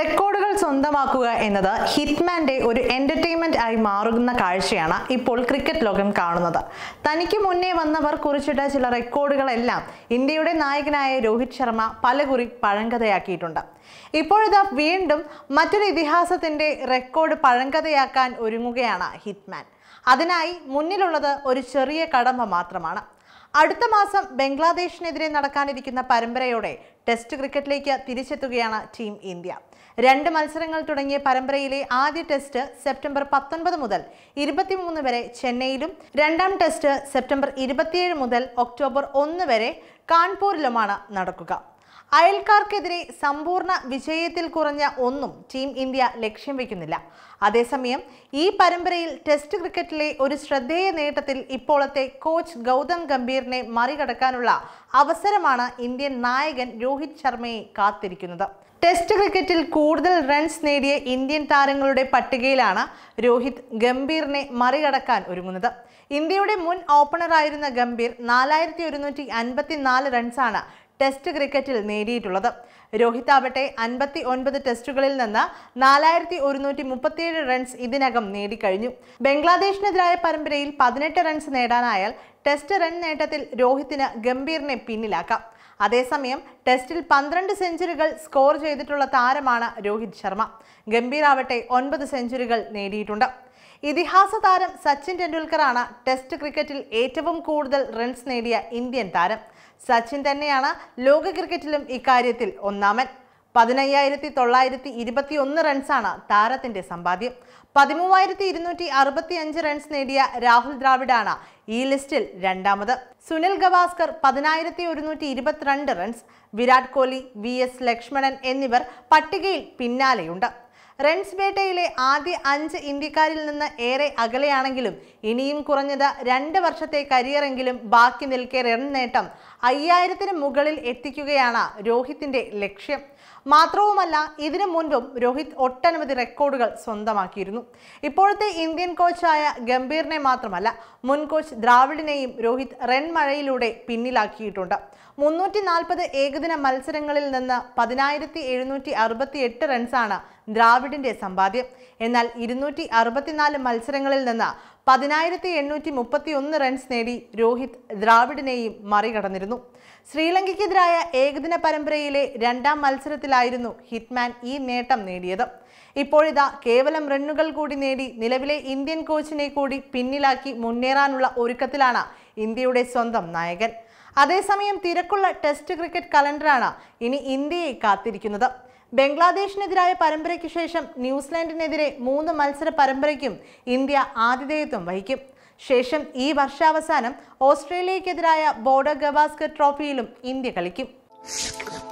റെക്കോർഡുകൾ സ്വന്തമാക്കുക എന്നത് ഹിറ്റ്മാന്റെ ഒരു എന്റർടൈൻമെന്റ് ആയി മാറുന്ന കാഴ്ചയാണ് ഇപ്പോൾ ക്രിക്കറ്റ് ലോകം കാണുന്നത് തനിക്ക് മുന്നേ വന്നവർ കുറിച്ചിട്ട ചില റെക്കോർഡുകളെല്ലാം ഇന്ത്യയുടെ നായകനായ രോഹിത് ശർമ്മ പലകുറി പഴങ്കഥയാക്കിയിട്ടുണ്ട് ഇപ്പോഴിതാ വീണ്ടും മറ്റൊരു ഇതിഹാസത്തിന്റെ റെക്കോർഡ് പഴങ്കഥയാക്കാൻ ഒരുങ്ങുകയാണ് ഹിറ്റ്മാൻ അതിനായി മുന്നിലുള്ളത് ഒരു ചെറിയ കടമ്പ മാത്രമാണ് അടുത്ത മാസം ബംഗ്ലാദേശിനെതിരെ നടക്കാനിരിക്കുന്ന പരമ്പരയോടെ ടെസ്റ്റ് ക്രിക്കറ്റിലേക്ക് തിരിച്ചെത്തുകയാണ് ടീം ഇന്ത്യ രണ്ട് മത്സരങ്ങൾ തുടങ്ങിയ പരമ്പരയിലെ ആദ്യ ടെസ്റ്റ് സെപ്റ്റംബർ പത്തൊൻപത് മുതൽ ഇരുപത്തിമൂന്ന് വരെ ചെന്നൈയിലും രണ്ടാം ടെസ്റ്റ് സെപ്റ്റംബർ ഇരുപത്തിയേഴ് മുതൽ ഒക്ടോബർ ഒന്ന് വരെ കാൺപൂരിലുമാണ് നടക്കുക അയൽക്കാർക്കെതിരെ സമ്പൂർണ്ണ വിജയത്തിൽ കുറഞ്ഞ ഒന്നും ടീം ഇന്ത്യ ലക്ഷ്യം വയ്ക്കുന്നില്ല അതേസമയം ഈ പരമ്പരയിൽ ടെസ്റ്റ് ക്രിക്കറ്റിലെ ഒരു ശ്രദ്ധേയ നേട്ടത്തിൽ ഇപ്പോഴത്തെ കോച്ച് ഗൗതം ഗംഭീറിനെ മറികടക്കാനുള്ള അവസരമാണ് ഇന്ത്യൻ നായകൻ രോഹിത് ശർമ്മയെ കാത്തിരിക്കുന്നത് ടെസ്റ്റ് ക്രിക്കറ്റിൽ കൂടുതൽ റൺസ് നേടിയ ഇന്ത്യൻ താരങ്ങളുടെ പട്ടികയിലാണ് രോഹിത് ഗംഭീറിനെ മറികടക്കാൻ ഒരുങ്ങുന്നത് ഇന്ത്യയുടെ മുൻ ഓപ്പണറായിരുന്ന ഗംഭീർ നാലായിരത്തി ഒരുന്നൂറ്റി നാല് റൺസാണ് ടെസ്റ്റ് ക്രിക്കറ്റിൽ നേടിയിട്ടുള്ളത് രോഹിത് അൻപത്തി ഒൻപത് ടെസ്റ്റുകളിൽ നിന്ന് നാലായിരത്തി ഒരുന്നൂറ്റി മുപ്പത്തിയേഴ് റൺസ് ഇതിനകം നേടിക്കഴിഞ്ഞു ബംഗ്ലാദേശിനെതിരായ പരമ്പരയിൽ പതിനെട്ട് റൺസ് നേടാനായാൽ ടെസ്റ്റ് റൺ നേട്ടത്തിൽ രോഹിത്തിന് ഗംഭീറിനെ പിന്നിലാക്കാം അതേസമയം ടെസ്റ്റിൽ പന്ത്രണ്ട് സെഞ്ചുറികൾ സ്കോർ ചെയ്തിട്ടുള്ള താരമാണ് രോഹിത് ശർമ്മ ഗംഭീർ ആവട്ടെ ഒൻപത് സെഞ്ചുറികൾ നേടിയിട്ടുണ്ട് ഇതിഹാസ താരം സച്ചിൻ ടെണ്ടുൽക്കറാണ് ടെസ്റ്റ് ക്രിക്കറ്റിൽ ഏറ്റവും കൂടുതൽ റൺസ് നേടിയ ഇന്ത്യൻ താരം സച്ചിൻ തന്നെയാണ് ലോക ക്രിക്കറ്റിലും ഇക്കാര്യത്തിൽ ഒന്നാമൻ പതിനയ്യായിരത്തി തൊള്ളായിരത്തി ഇരുപത്തി ഒന്ന് റൺസാണ് താരത്തിന്റെ സമ്പാദ്യം പതിമൂവായിരത്തി ഇരുന്നൂറ്റി അറുപത്തി അഞ്ച് റൺസ് നേടിയ രാഹുൽ ദ്രാവിഡാണ് ഈ ലിസ്റ്റിൽ രണ്ടാമത് സുനിൽ ഗവാസ്കർ പതിനായിരത്തി ഒരുന്നൂറ്റി ഇരുപത്തിരണ്ട് runs Virat Kohli V S ലക്ഷ്മണൻ എന്നിവർ പട്ടികയിൽ പിന്നാലെയുണ്ട് റൺസ് വേട്ടയിലെ ആദ്യ അഞ്ച് ഇന്ത്യക്കാരിൽ നിന്ന് ഏറെ അകലെയാണെങ്കിലും ഇനിയും കുറഞ്ഞത് രണ്ട് വർഷത്തെ കരിയറെങ്കിലും ബാക്കി നിൽക്കെ റൺ നേട്ടം അയ്യായിരത്തിന് മുകളിൽ എത്തിക്കുകയാണ് രോഹിത്തിന്റെ ലക്ഷ്യം മാത്രവുമല്ല ഇതിനു മുൻപും രോഹിത് ഒട്ടനവധി റെക്കോർഡുകൾ സ്വന്തമാക്കിയിരുന്നു ഇപ്പോഴത്തെ ഇന്ത്യൻ കോച്ചായ ഗംഭീറിനെ മാത്രമല്ല മുൻ കോച്ച് ദ്രാവിഡിനെയും രോഹിത് റൺ മഴയിലൂടെ പിന്നിലാക്കിയിട്ടുണ്ട് മുന്നൂറ്റി നാൽപ്പത് ഏകദിന മത്സരങ്ങളിൽ നിന്ന് പതിനായിരത്തി എഴുന്നൂറ്റി അറുപത്തി എട്ട് റൺസാണ് ദ്രാവിഡിന്റെ സമ്പാദ്യം എന്നാൽ ഇരുന്നൂറ്റി അറുപത്തിനാല് മത്സരങ്ങളിൽ നിന്ന് പതിനായിരത്തി എണ്ണൂറ്റി മുപ്പത്തി ഒന്ന് റൺസ് നേടി രോഹിത് ദ്രാവിഡിനെയും മറികടന്നിരുന്നു ശ്രീലങ്കയ്ക്കെതിരായ ഏകദിന പരമ്പരയിലെ രണ്ടാം മത്സരത്തിലായിരുന്നു ഹിറ്റ്മാൻ ഈ നേട്ടം നേടിയത് ഇപ്പോഴിതാ കേവലം റണ്ണുകൾ കൂടി നേടി നിലവിലെ ഇന്ത്യൻ കോച്ചിനെ കൂടി പിന്നിലാക്കി മുന്നേറാനുള്ള ഒരുക്കത്തിലാണ് ഇന്ത്യയുടെ സ്വന്തം നായകൻ അതേസമയം തിരക്കുള്ള ടെസ്റ്റ് ക്രിക്കറ്റ് കലണ്ടറാണ് ഇനി ഇന്ത്യയെ കാത്തിരിക്കുന്നത് ബംഗ്ലാദേശിനെതിരായ പരമ്പരയ്ക്ക് ശേഷം ന്യൂസിലാൻഡിനെതിരെ മൂന്ന് മത്സര പരമ്പരയ്ക്കും ഇന്ത്യ ആതിഥേയത്വം വഹിക്കും ശേഷം ഈ വർഷാവസാനം ഓസ്ട്രേലിയക്കെതിരായ ബോർഡർ ഗവാസ്കർ ട്രോഫിയിലും ഇന്ത്യ കളിക്കും